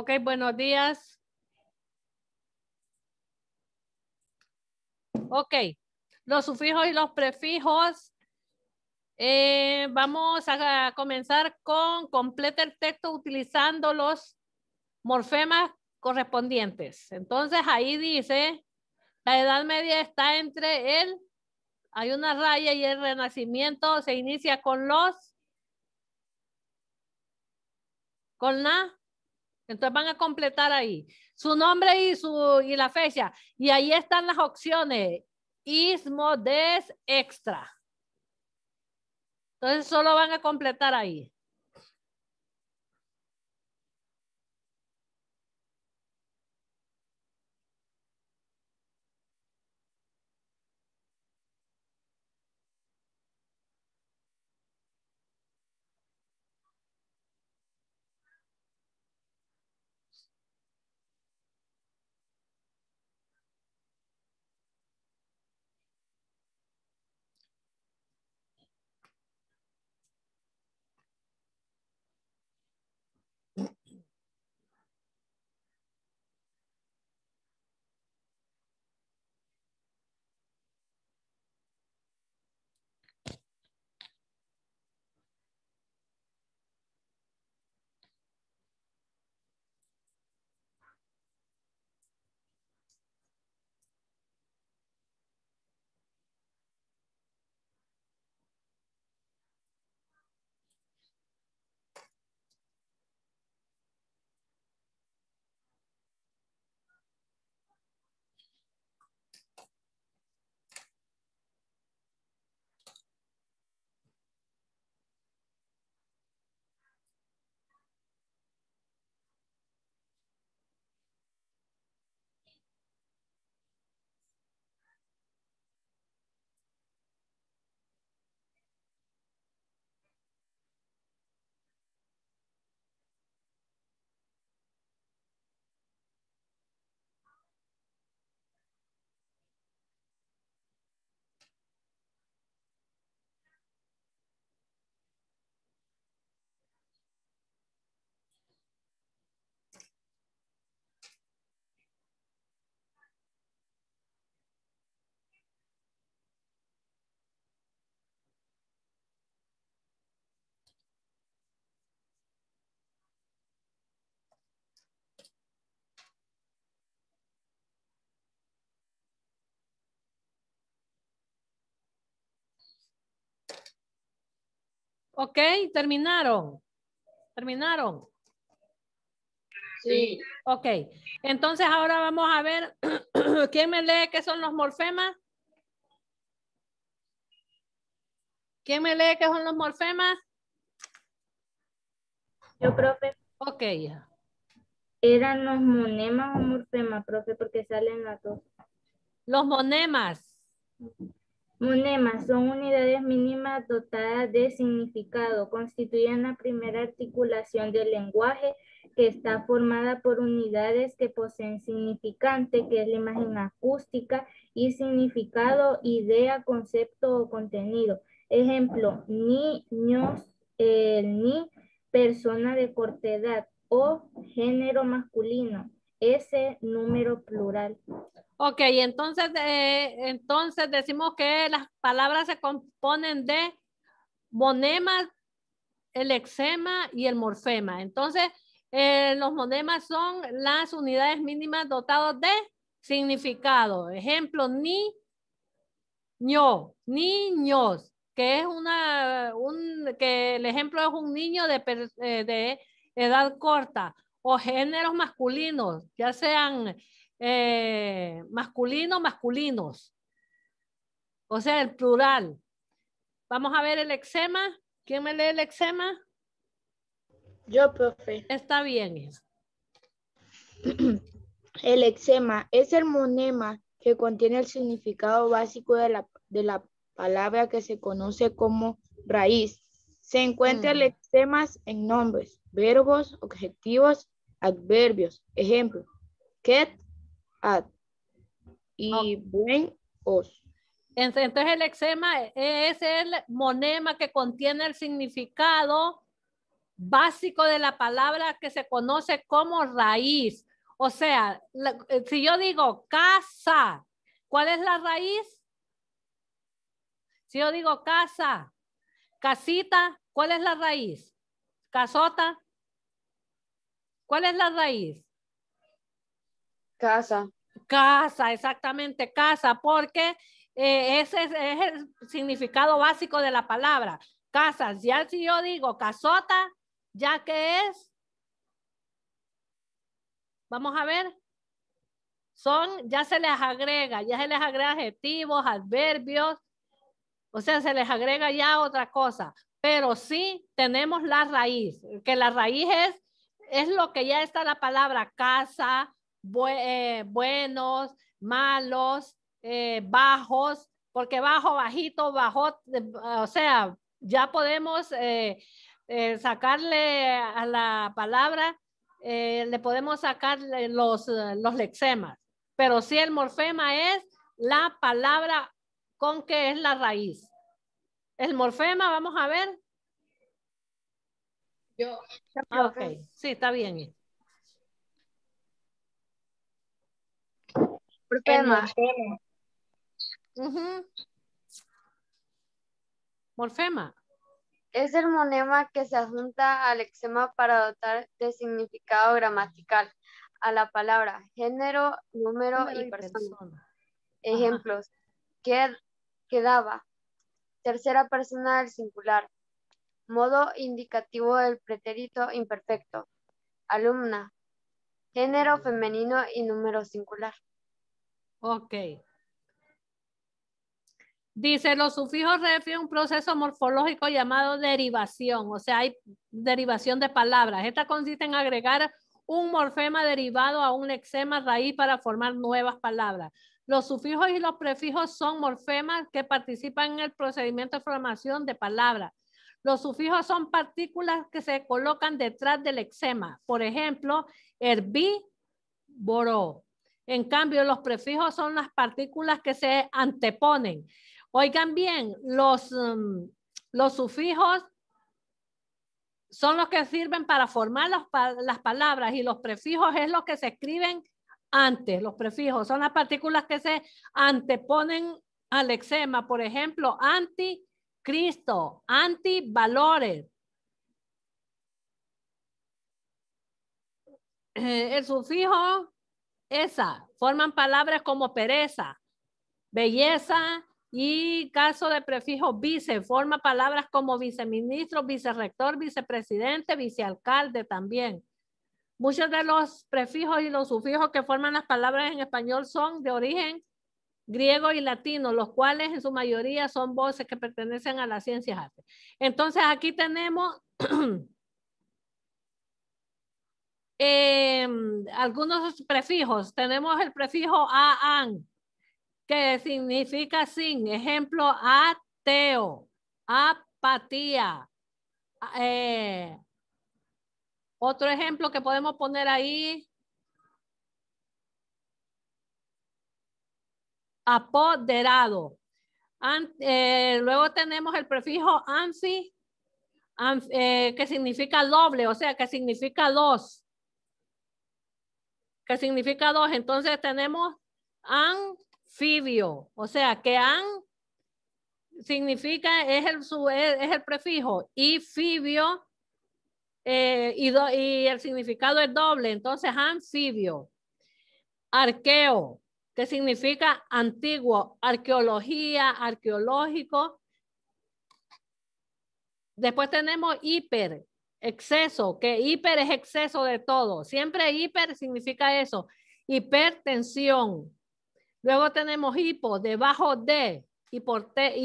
Ok, buenos días. Ok, los sufijos y los prefijos. Eh, vamos a comenzar con completa el texto utilizando los morfemas correspondientes. Entonces ahí dice, la Edad Media está entre el, hay una raya y el Renacimiento se inicia con los, con la entonces van a completar ahí su nombre y, su, y la fecha. Y ahí están las opciones. Ismo des extra. Entonces solo van a completar ahí. Ok, terminaron. Terminaron. Sí. Ok, entonces ahora vamos a ver, ¿quién me lee qué son los morfemas? ¿Quién me lee qué son los morfemas? Yo, profe. Ok, Eran los monemas o morfemas, profe, porque salen las dos. Los monemas. Monemas son unidades mínimas dotadas de significado, constituyen la primera articulación del lenguaje que está formada por unidades que poseen significante, que es la imagen acústica, y significado, idea, concepto o contenido. Ejemplo, niños, ni, persona de corta edad o género masculino ese número plural. Ok, entonces, eh, entonces decimos que las palabras se componen de monemas, el eczema y el morfema. Entonces, eh, los monemas son las unidades mínimas dotadas de significado. Ejemplo, ni, niños, que es una, un, que el ejemplo es un niño de eh, edad corta o géneros masculinos, ya sean eh, masculinos, masculinos. O sea, el plural. Vamos a ver el eczema. ¿Quién me lee el eczema? Yo, profe. Está bien. El eczema es el monema que contiene el significado básico de la palabra que se conoce como raíz se encuentran mm. lexemas en nombres, verbos, objetivos, adverbios. Ejemplo, get, at y os. Entonces el lexema e, es el monema que contiene el significado básico de la palabra que se conoce como raíz. O sea, eh, si yo digo casa, ¿cuál es la raíz? Si yo digo casa, Casita, ¿cuál es la raíz? Casota, ¿cuál es la raíz? Casa. Casa, exactamente, casa, porque eh, ese es, el significado básico de la palabra. Casa, ya si yo digo casota, ya que es, vamos a ver, son, ya se les agrega, ya se les agrega adjetivos, adverbios, o sea, se les agrega ya otra cosa, pero sí tenemos la raíz, que la raíz es, lo que ya está la palabra casa, eh, buenos, malos, eh, bajos, porque bajo, bajito, bajo, eh, o sea, ya podemos sacarle a la palabra, le podemos sacar los, lexemas, pero si el morfema es la palabra con qué es la raíz. El morfema, vamos a ver. Yo. Ah, ok, sí, está bien. Eh. Morfema. Morfema. Es el monema que se adjunta al lexema para dotar de significado gramatical a la palabra género, número, y, persona. Ejemplos quedaba. Tercera persona del singular. Modo indicativo del pretérito imperfecto. Alumna. Género femenino y número singular. Ok. Dice, los sufijos refieren a un proceso morfológico llamado derivación, o sea, hay derivación de palabras. Esta consiste en agregar un morfema derivado a un lexema raíz para formar nuevas palabras. Los sufijos y los prefijos son morfemas que participan en el procedimiento de formación de palabras. Los sufijos son partículas que se colocan detrás del eczema. Por ejemplo, boró. En cambio, los prefijos son las partículas que se anteponen. Oigan bien, los, um, los sufijos son los que sirven para formar las palabras y los prefijos es lo que se escriben antes. Los prefijos son las partículas que se anteponen al eczema. Por ejemplo, anticristo, valores. Eh, el sufijo, esa, forman palabras como pereza, belleza y caso de prefijo vice, forma palabras como viceministro, vicerrector, vicepresidente, vicealcalde también. Muchos de los prefijos y los sufijos que forman las palabras en español son de origen griego y latino, los cuales en su mayoría son voces que pertenecen a las ciencias artes. Entonces aquí tenemos em, algunos prefijos. Tenemos el prefijo a an, que significa sin. Ejemplo, ateo, apatía, eh, otro ejemplo que podemos poner ahí. Apoderado. Eh, luego tenemos el prefijo anfi, eh, que significa doble, o sea, que significa dos. Que significa dos. Entonces tenemos anfibio, o sea, que an significa, es el, es el prefijo, y fibio eh, y, el significado es doble. Entonces, anfibio, arqueo, que significa antiguo, arqueología, arqueológico. Después tenemos hiper, exceso, que hiper es exceso de todo. Siempre hiper significa eso, hipertensión. Luego tenemos hipo, debajo de, y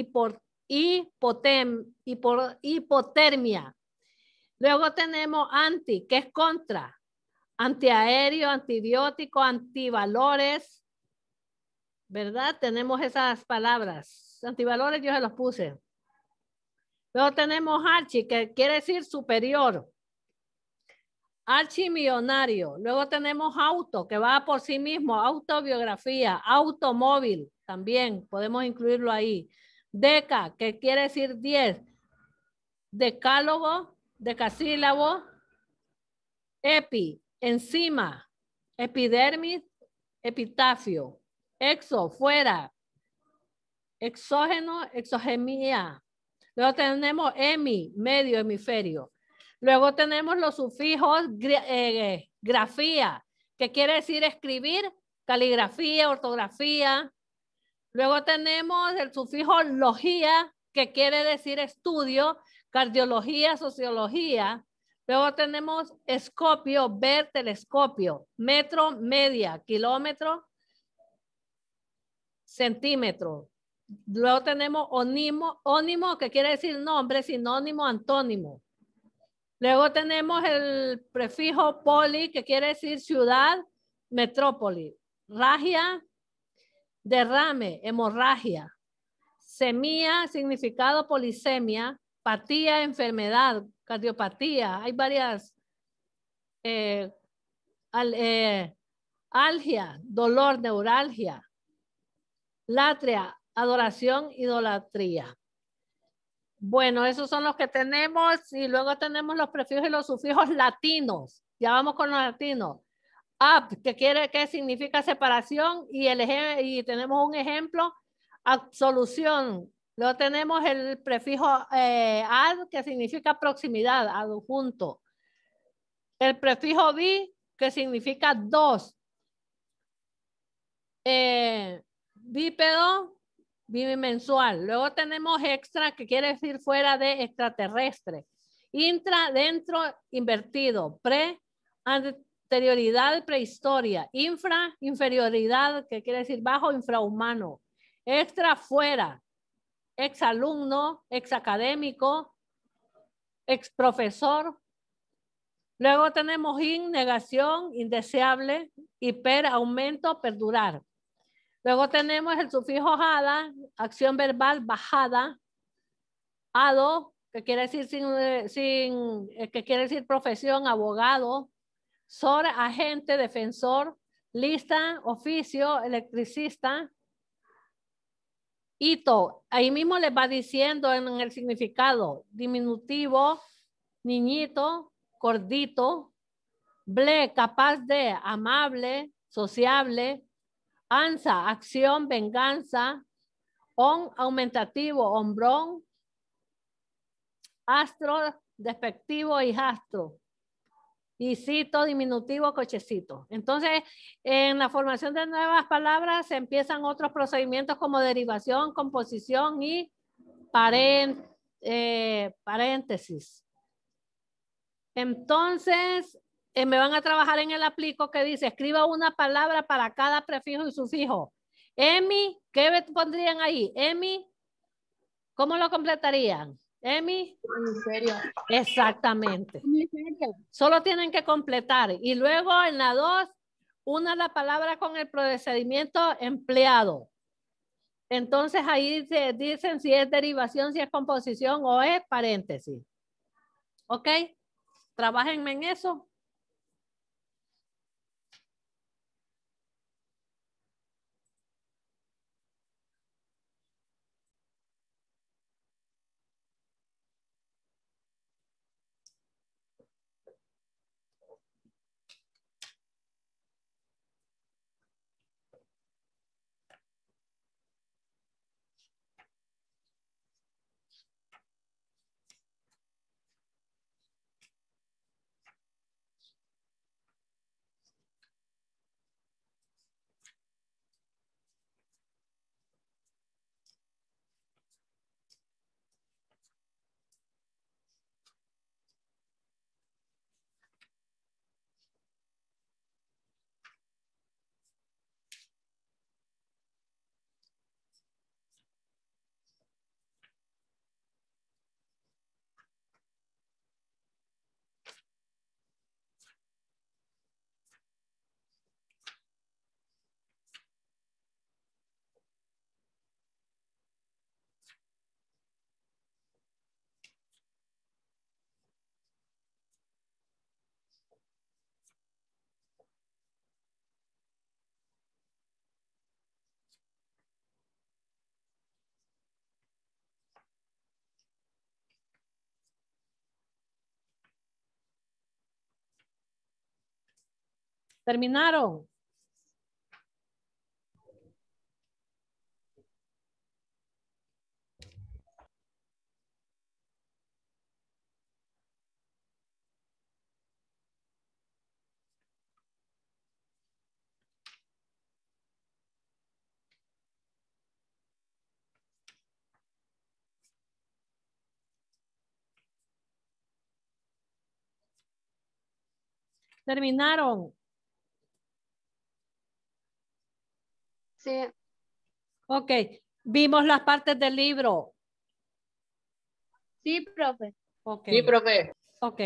hipo, hipotermia Luego tenemos anti, que es contra. Antiaéreo, antibiótico, antivalores. ¿Verdad? Tenemos esas palabras. Antivalores yo se los puse. Luego tenemos archi, que quiere decir superior. Archimillonario. Luego tenemos auto, que va por sí mismo. Autobiografía, automóvil. También podemos incluirlo ahí. Deca, que quiere decir 10. Decálogo, decasílabo, epi, encima, epidermis, epitafio, exo, fuera, exógeno, exogemía. Luego tenemos emi, medio hemisferio. Luego tenemos los sufijos eh, eh, grafía, que quiere decir escribir, caligrafía, ortografía. Luego tenemos el sufijo logía, que quiere decir estudio, cardiología, sociología. Luego tenemos escopio, ver telescopio, metro, media, kilómetro, centímetro. Luego tenemos onimo, ónimo, que quiere decir nombre, sinónimo, antónimo. Luego tenemos el prefijo poli, que quiere decir ciudad, metrópoli. Ragia, derrame, hemorragia. semía, significado polisemia patía, enfermedad, cardiopatía, hay varias, eh, eh, algia, dolor, neuralgia, latria, adoración, idolatría. Bueno, esos son los que tenemos y luego tenemos los prefijos y los sufijos latinos. Ya vamos con los latinos. Ab, que quiere, que significa separación y, el, y tenemos un ejemplo, absolución, Luego tenemos el prefijo eh, ad, que significa proximidad, adjunto. El prefijo bi, que significa dos. Eh, bípedo, bimensual. Luego tenemos extra, que quiere decir fuera de extraterrestre. Intra, dentro, invertido. Pre, anterioridad, prehistoria. Infra, inferioridad, que quiere decir bajo, infrahumano. Extra, fuera ex alumno, ex académico, ex profesor. Luego tenemos in, negación, indeseable, hiper, aumento, perdurar. Luego tenemos el sufijo hada, acción verbal bajada, ado, que quiere decir sin, eh, eh, que quiere decir profesión, abogado, sor, agente, defensor, lista, oficio, electricista, ito ahí mismo les va diciendo en el significado, diminutivo, niñito, cordito ble, capaz de, amable, sociable, ansa, acción, venganza, on, aumentativo, hombrón, astro, despectivo y astro y cito, diminutivo, cochecito. Entonces, en la formación de nuevas palabras se empiezan otros procedimientos como derivación, composición y eh, paréntesis. Entonces, eh, me van a trabajar en el aplico que dice, escriba una palabra para cada prefijo y sufijo. Emi, ¿qué pondrían ahí? Emi, ¿cómo lo completarían? Emi. Ah, serio, Exactamente. Ah, Solo tienen que completar. Y luego en la dos, una la palabra con el procedimiento empleado. Entonces ahí se dicen si es derivación, si es composición o es paréntesis. ¿Ok? Trabajenme en eso. Terminaron. terminaron. Sí. Ok, vimos las partes del libro. Sí, profe. Okay. Sí, profe. Ok.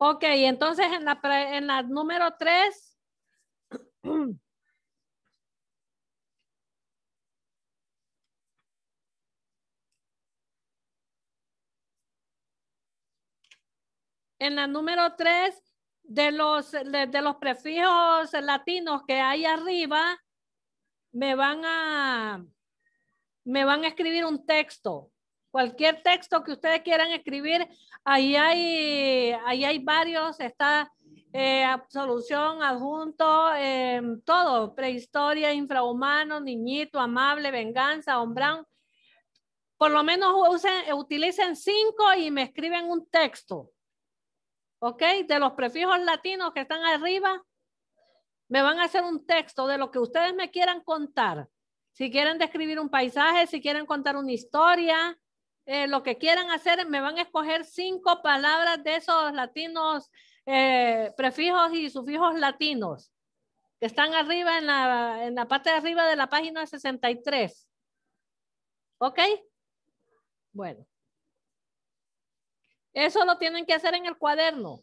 Ok, entonces en la, en la número tres En la número tres de los, de los prefijos latinos que hay arriba, me van a, me van a escribir un texto. Cualquier texto que ustedes quieran escribir, ahí hay, ahí hay varios, está eh, absolución, adjunto, em, todo, prehistoria, infrahumano, niñito, amable, venganza, hombrón. Por lo menos utilicen cinco y me escriben un texto. ¿Ok? De los prefijos latinos que están arriba, me van a hacer un texto de lo que ustedes me quieran contar. Si quieren describir un paisaje, si quieren contar una historia, eh, lo que quieran hacer, me van a escoger cinco palabras de esos latinos eh, prefijos y sufijos latinos que están arriba en la, en la parte de arriba de la página 63. ¿Ok? Bueno. Eso lo tienen que hacer en el cuaderno.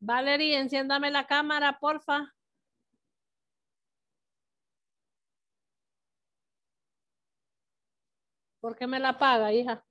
Valerie, enciéndame la cámara, porfa. ¿Por qué me la paga, hija?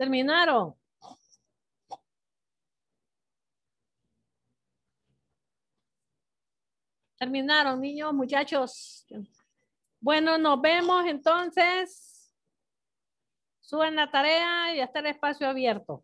Terminaron. Terminaron, niños, muchachos. Bueno, nos vemos entonces. Suben la tarea y está el espacio abierto.